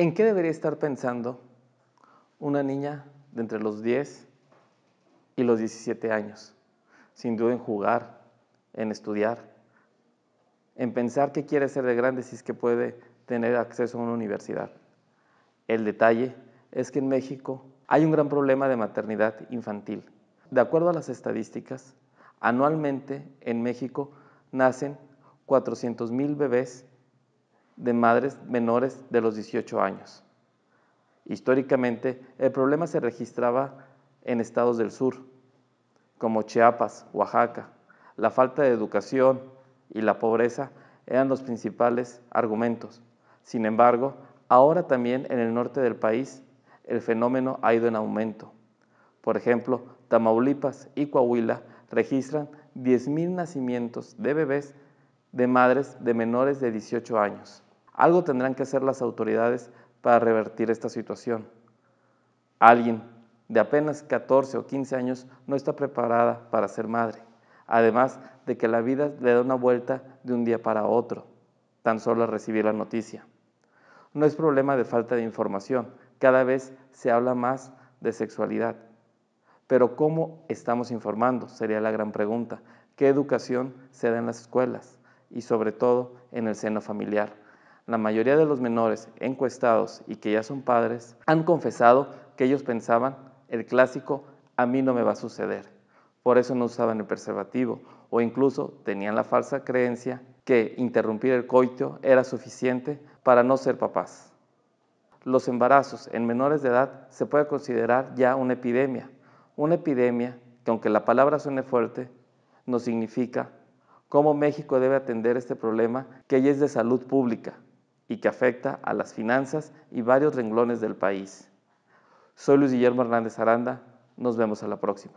¿En qué debería estar pensando una niña de entre los 10 y los 17 años? Sin duda en jugar, en estudiar, en pensar qué quiere ser de grande si es que puede tener acceso a una universidad. El detalle es que en México hay un gran problema de maternidad infantil. De acuerdo a las estadísticas, anualmente en México nacen 400.000 bebés de madres menores de los 18 años. Históricamente, el problema se registraba en estados del sur, como Chiapas, Oaxaca. La falta de educación y la pobreza eran los principales argumentos. Sin embargo, ahora también en el norte del país el fenómeno ha ido en aumento. Por ejemplo, Tamaulipas y Coahuila registran 10.000 nacimientos de bebés de madres de menores de 18 años. Algo tendrán que hacer las autoridades para revertir esta situación. Alguien de apenas 14 o 15 años no está preparada para ser madre, además de que la vida le da una vuelta de un día para otro, tan solo al recibir la noticia. No es problema de falta de información, cada vez se habla más de sexualidad. Pero ¿cómo estamos informando? Sería la gran pregunta. ¿Qué educación se da en las escuelas y sobre todo en el seno familiar? la mayoría de los menores encuestados y que ya son padres han confesado que ellos pensaban el clásico a mí no me va a suceder. Por eso no usaban el preservativo o incluso tenían la falsa creencia que interrumpir el coito era suficiente para no ser papás. Los embarazos en menores de edad se puede considerar ya una epidemia, una epidemia que aunque la palabra suene fuerte, no significa cómo México debe atender este problema que ya es de salud pública, y que afecta a las finanzas y varios renglones del país. Soy Luis Guillermo Hernández Aranda, nos vemos a la próxima.